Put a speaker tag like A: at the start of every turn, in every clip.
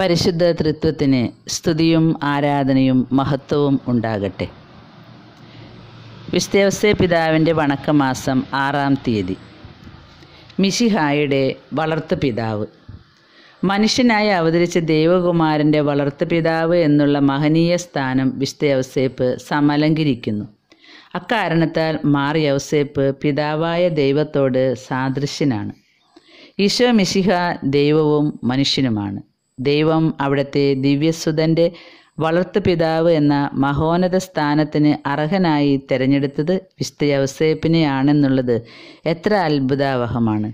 A: പരിശുദ്ധ തൃത്വത്തിന് സ്തുതിയും ആരാധനയും മഹത്വവും ഉണ്ടാകട്ടെ വിസ്തേവസ്യ പിതാവിൻ്റെ വണക്കമാസം ആറാം തീയതി മിശിഹായുടെ വളർത്തു പിതാവ് മനുഷ്യനായി അവതരിച്ച ദൈവകുമാരൻ്റെ വളർത്തു പിതാവ് എന്നുള്ള മഹനീയ സ്ഥാനം വിസ്തേവസേപ്പ് സമലങ്കരിക്കുന്നു അക്കാരണത്താൽ മാർ യൗസേപ്പ് പിതാവായ ദൈവത്തോട് സാദൃശ്യനാണ് ഈശോ മിശിഹ ദൈവവും മനുഷ്യനുമാണ് ദൈവം അവിടുത്തെ ദിവ്യസുതൻ്റെ വളർത്തു പിതാവ് എന്ന മഹോന്നത സ്ഥാനത്തിന് അർഹനായി തിരഞ്ഞെടുത്തത് വിശുദ്ധ എത്ര അത്ഭുതാവഹമാണ്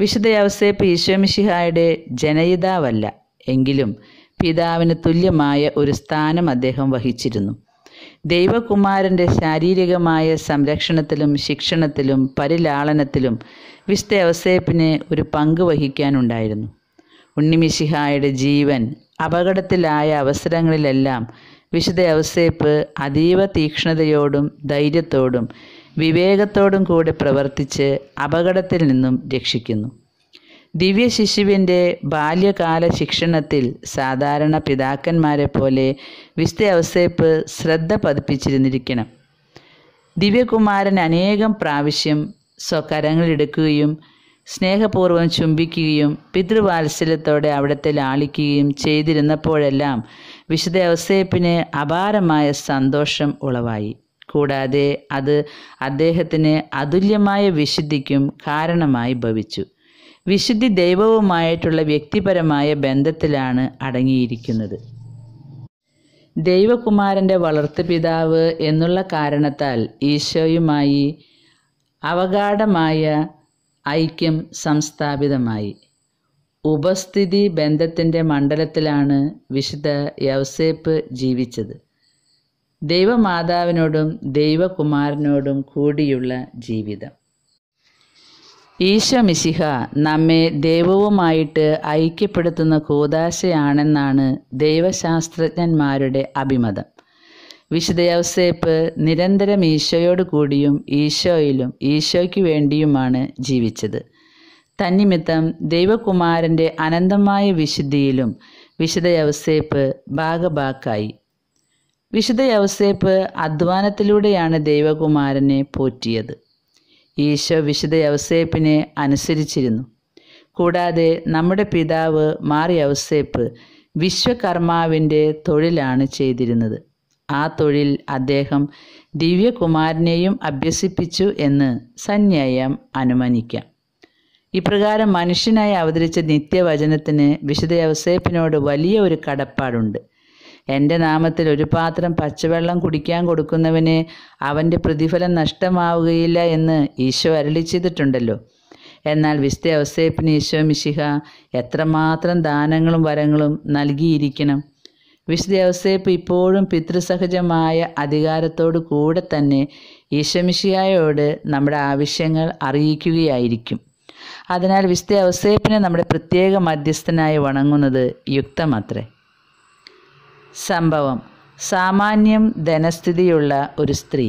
A: വിശുദ്ധ യവസേപ്പ് ഈശ്വമിഷിഹായുടെ ജനയിതാവല്ല എങ്കിലും പിതാവിന് തുല്യമായ ഒരു സ്ഥാനം അദ്ദേഹം വഹിച്ചിരുന്നു ദൈവകുമാരൻ്റെ ശാരീരികമായ സംരക്ഷണത്തിലും ശിക്ഷണത്തിലും പരിലാളനത്തിലും വിശുദ്ധ ഒരു പങ്ക് വഹിക്കാനുണ്ടായിരുന്നു ഉണ്ണിമിശിഹായുടെ ജീവൻ അപകടത്തിലായ അവസരങ്ങളിലെല്ലാം വിശുദ്ധ അവസേപ്പ് അതീവ തീക്ഷ്ണതയോടും ധൈര്യത്തോടും വിവേകത്തോടും കൂടെ പ്രവർത്തിച്ച് അപകടത്തിൽ നിന്നും രക്ഷിക്കുന്നു ദിവ്യ ശിശുവിൻ്റെ ബാല്യകാല ശിക്ഷണത്തിൽ സാധാരണ പിതാക്കന്മാരെ പോലെ വിശുദ്ധ അവസേപ്പ് ശ്രദ്ധ പതിപ്പിച്ചിരുന്നിരിക്കണം ദിവ്യകുമാരൻ അനേകം പ്രാവശ്യം സ്വകരങ്ങളെടുക്കുകയും സ്നേഹപൂർവ്വം ചുംബിക്കുകയും പിതൃവാത്സല്യത്തോടെ അവിടത്തെ ലാളിക്കുകയും ചെയ്തിരുന്നപ്പോഴെല്ലാം വിശുദ്ധ ഔസേപ്പിന് അപാരമായ സന്തോഷം ഉളവായി കൂടാതെ അത് അദ്ദേഹത്തിന് അതുല്യമായ വിശുദ്ധിക്കും കാരണമായി ഭവിച്ചു വിശുദ്ധി ദൈവവുമായിട്ടുള്ള വ്യക്തിപരമായ ബന്ധത്തിലാണ് അടങ്ങിയിരിക്കുന്നത് ദൈവകുമാരൻ്റെ വളർത്തുപിതാവ് എന്നുള്ള കാരണത്താൽ ഈശോയുമായി അവഗാഠമായ ഐക്യം സംസ്ഥാപിതമായി ഉപസ്ഥിതി ബന്ധത്തിൻ്റെ മണ്ഡലത്തിലാണ് വിശുദ്ധ യവസേപ്പ് ജീവിച്ചത് ദൈവമാതാവിനോടും ദൈവകുമാരനോടും കൂടിയുള്ള ജീവിതം ഈശ മിശിഹ നമ്മെ ദൈവവുമായിട്ട് ഐക്യപ്പെടുത്തുന്ന കൂതാശയാണെന്നാണ് ദൈവശാസ്ത്രജ്ഞന്മാരുടെ അഭിമതം വിശുദ്ധ നിരന്തരം ഈശോയോട് കൂടിയും ഈശോയിലും ഈശോയ്ക്ക് വേണ്ടിയുമാണ് ജീവിച്ചത് തന്നിമിത്തം ദൈവകുമാരൻ്റെ അനന്തമായ വിശുദ്ധിയിലും വിശുദ്ധ ഭാഗഭാക്കായി വിശുദ്ധ യൗസേപ്പ് അധ്വാനത്തിലൂടെയാണ് ദൈവകുമാരനെ പോറ്റിയത് ഈശോ വിശുദ്ധ അനുസരിച്ചിരുന്നു കൂടാതെ നമ്മുടെ പിതാവ് മാറി യൗസേപ്പ് വിശ്വകർമാവിൻ്റെ തൊഴിലാണ് ചെയ്തിരുന്നത് ആ തൊഴിൽ അദ്ദേഹം ദിവ്യകുമാരനെയും അഭ്യസിപ്പിച്ചു എന്ന് സന്യായം അനുമാനിക്കാം ഇപ്രകാരം മനുഷ്യനായി അവതരിച്ച നിത്യവചനത്തിന് വിശുദ്ധ യവസേപ്പിനോട് വലിയ ഒരു കടപ്പാടുണ്ട് എൻ്റെ നാമത്തിൽ ഒരു പാത്രം പച്ചവെള്ളം കുടിക്കാൻ കൊടുക്കുന്നവന് അവൻ്റെ പ്രതിഫലം നഷ്ടമാവുകയില്ല എന്ന് ഈശോ അരളി ചെയ്തിട്ടുണ്ടല്ലോ എന്നാൽ വിശുദ്ധ യവസേപ്പിന് ഈശോ മിശിഹ എത്രമാത്രം ദാനങ്ങളും വരങ്ങളും നൽകിയിരിക്കണം വിശുദ്ധ ഔസേപ്പ് ഇപ്പോഴും പിതൃസഹജമായ അധികാരത്തോട് കൂടെ തന്നെ ഈശമിഷിയായോട് നമ്മുടെ ആവശ്യങ്ങൾ അറിയിക്കുകയായിരിക്കും അതിനാൽ വിശുദ്ധ ഔസേപ്പിനെ നമ്മുടെ പ്രത്യേക മധ്യസ്ഥനായി വണങ്ങുന്നത് യുക്തമത്രേ സംഭവം സാമാന്യം ധനസ്ഥിതിയുള്ള ഒരു സ്ത്രീ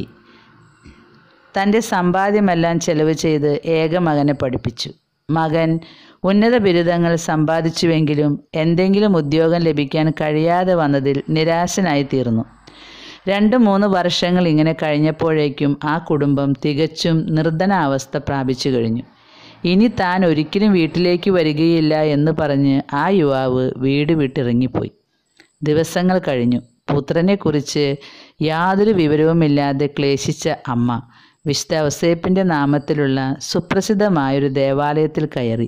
A: തൻ്റെ സമ്പാദ്യമെല്ലാം ചെലവ് ചെയ്ത് ഏകമകനെ പഠിപ്പിച്ചു മകൻ ഉന്നത ബിരുദങ്ങൾ സമ്പാദിച്ചുവെങ്കിലും എന്തെങ്കിലും ഉദ്യോഗം ലഭിക്കാൻ കഴിയാതെ വന്നതിൽ നിരാശനായിത്തീർന്നു രണ്ട് മൂന്ന് വർഷങ്ങൾ ഇങ്ങനെ കഴിഞ്ഞപ്പോഴേക്കും ആ കുടുംബം തികച്ചും നിർധനാവസ്ഥ പ്രാപിച്ചു കഴിഞ്ഞു ഇനി താൻ ഒരിക്കലും വീട്ടിലേക്ക് വരികയില്ല എന്ന് പറഞ്ഞ് ആ യുവാവ് വീട് വിട്ടിറങ്ങിപ്പോയി ദിവസങ്ങൾ കഴിഞ്ഞു പുത്രനെക്കുറിച്ച് യാതൊരു വിവരവുമില്ലാതെ ക്ലേശിച്ച അമ്മ വിശുദ്ധ അവസേപ്പിൻ്റെ നാമത്തിലുള്ള സുപ്രസിദ്ധമായൊരു ദേവാലയത്തിൽ കയറി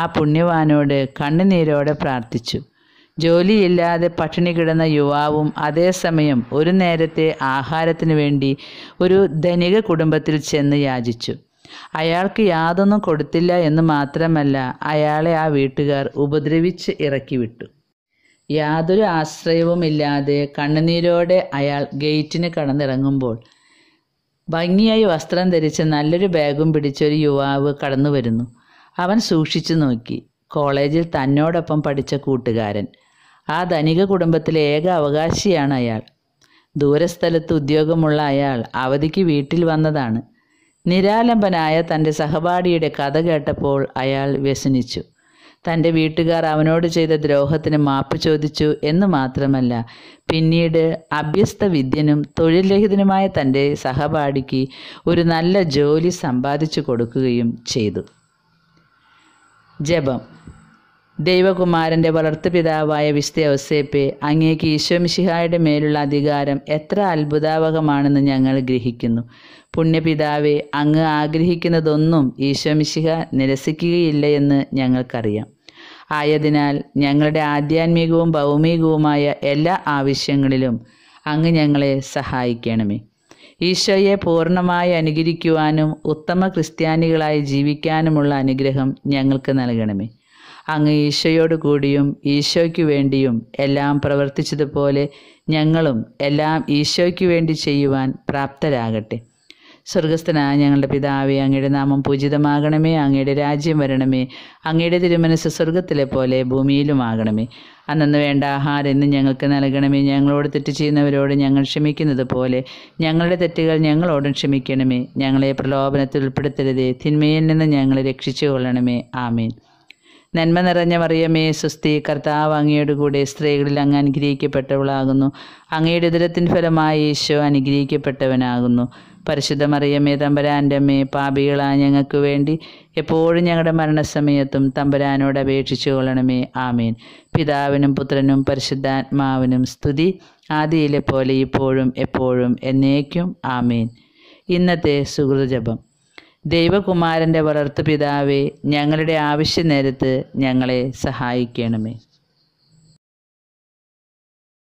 A: ആ പുണ്യവാനോട് കണ്ണുനീരോടെ പ്രാർത്ഥിച്ചു ജോലിയില്ലാതെ പട്ടിണി കിടന്ന യുവാവും അതേസമയം ഒരു നേരത്തെ ആഹാരത്തിനു വേണ്ടി ഒരു ധനിക കുടുംബത്തിൽ ചെന്ന് യാചിച്ചു അയാൾക്ക് യാതൊന്നും കൊടുത്തില്ല എന്ന് മാത്രമല്ല അയാളെ ആ വീട്ടുകാർ ഉപദ്രവിച്ച് ഇറക്കിവിട്ടു യാതൊരു ഇല്ലാതെ കണ്ണുനീരോടെ അയാൾ ഗേറ്റിന് കടന്നിറങ്ങുമ്പോൾ ഭംഗിയായി വസ്ത്രം ധരിച്ച് നല്ലൊരു ബാഗും പിടിച്ചൊരു യുവാവ് കടന്നു വരുന്നു അവൻ സൂക്ഷിച്ചു നോക്കി കോളേജിൽ തന്നോടൊപ്പം പഠിച്ച കൂട്ടുകാരൻ ആ ധനിക കുടുംബത്തിലെ ഏക അവകാശിയാണ് അയാൾ ദൂരസ്ഥലത്ത് ഉദ്യോഗമുള്ള അയാൾ അവധിക്ക് വീട്ടിൽ വന്നതാണ് നിരാലംബനായ തൻ്റെ സഹപാഠിയുടെ കഥ കേട്ടപ്പോൾ അയാൾ വ്യസനിച്ചു തൻ്റെ വീട്ടുകാർ അവനോട് ചെയ്ത ദ്രോഹത്തിന് മാപ്പ് ചോദിച്ചു എന്ന് മാത്രമല്ല പിന്നീട് അഭ്യസ്ത വിദ്യനും തൊഴിൽരഹിതനുമായ തൻ്റെ സഹപാഠിക്ക് ഒരു നല്ല ജോലി സമ്പാദിച്ചു കൊടുക്കുകയും ചെയ്തു ജപം ദൈവകുമാരൻ്റെ വളർത്തുപിതാവായ വിശുദ്ധ ഔസേപ്പെ അങ്ങേക്ക് ഈശോമിഷിഹായുടെ മേലുള്ള അധികാരം എത്ര അത്ഭുതാവകമാണെന്ന് ഞങ്ങൾ ഗ്രഹിക്കുന്നു പുണ്യപിതാവെ അങ്ങ് ആഗ്രഹിക്കുന്നതൊന്നും ഈശോമിഷിഹ നിരസിക്കുകയില്ല എന്ന് ഞങ്ങൾക്കറിയാം ആയതിനാൽ ഞങ്ങളുടെ ആധ്യാത്മികവും ഭൗമികവുമായ എല്ലാ ആവശ്യങ്ങളിലും അങ്ങ് ഞങ്ങളെ സഹായിക്കണമേ ഈശോയെ പൂർണ്ണമായി അനുകരിക്കുവാനും ഉത്തമ ക്രിസ്ത്യാനികളായി ജീവിക്കാനുമുള്ള അനുഗ്രഹം ഞങ്ങൾക്ക് നൽകണമേ അങ്ങ് ഈശോയോട് കൂടിയും ഈശോയ്ക്ക് വേണ്ടിയും എല്ലാം പ്രവർത്തിച്ചതുപോലെ ഞങ്ങളും എല്ലാം ഈശോയ്ക്ക് വേണ്ടി ചെയ്യുവാൻ പ്രാപ്തരാകട്ടെ സ്വർഗസ്ഥനായ ഞങ്ങളുടെ പിതാവേ അങ്ങയുടെ നാമം പൂജിതമാകണമേ അങ്ങയുടെ രാജ്യം വരണമേ അങ്ങയുടെ തിരുമനസ് സ്വർഗത്തിലെ പോലെ ഭൂമിയിലുമാകണമേ അന്നു വേണ്ട ആഹാരം ഇന്ന് ഞങ്ങൾക്ക് നൽകണമേ ഞങ്ങളോട് തെറ്റ് ചെയ്യുന്നവരോട് ഞങ്ങൾ ക്ഷമിക്കുന്നത് പോലെ ഞങ്ങളുടെ തെറ്റുകൾ ഞങ്ങളോടും ക്ഷമിക്കണമേ ഞങ്ങളെ പ്രലോഭനത്തിൽ ഉൾപ്പെടുത്തരുതേ തിന്മയിൽ നിന്ന് ഞങ്ങളെ രക്ഷിച്ചു കൊള്ളണമേ ആമീൻ നന്മ നിറഞ്ഞ മറിയമേ സുസ്തി കർത്താവ് അങ്ങയുടെ കൂടെ സ്ത്രീകളിൽ അങ്ങ് അനുഗ്രഹിക്കപ്പെട്ടവളാകുന്നു അങ്ങയുടെ ഉദരത്തിൻ ഫലമായി യേശോ അനുഗ്രഹിക്കപ്പെട്ടവനാകുന്നു പരിശുദ്ധ മറിയമ്മേ തമ്പുരാൻ്റെ അമ്മേ പാപികളാ ഞങ്ങൾക്ക് വേണ്ടി എപ്പോഴും ഞങ്ങളുടെ മരണസമയത്തും തമ്പുരാനോട് അപേക്ഷിച്ചു കൊള്ളണമേ ആമീൻ പിതാവിനും പുത്രനും പരിശുദ്ധാത്മാവിനും സ്തുതി ആദിയിലെ പോലെ ഇപ്പോഴും എപ്പോഴും എന്നേക്കും ആമീൻ ഇന്നത്തെ സുഹൃതജപം ദൈവകുമാരൻ്റെ വളർത്തു പിതാവേ ഞങ്ങളുടെ ആവശ്യ നേരത്ത് ഞങ്ങളെ സഹായിക്കണമേ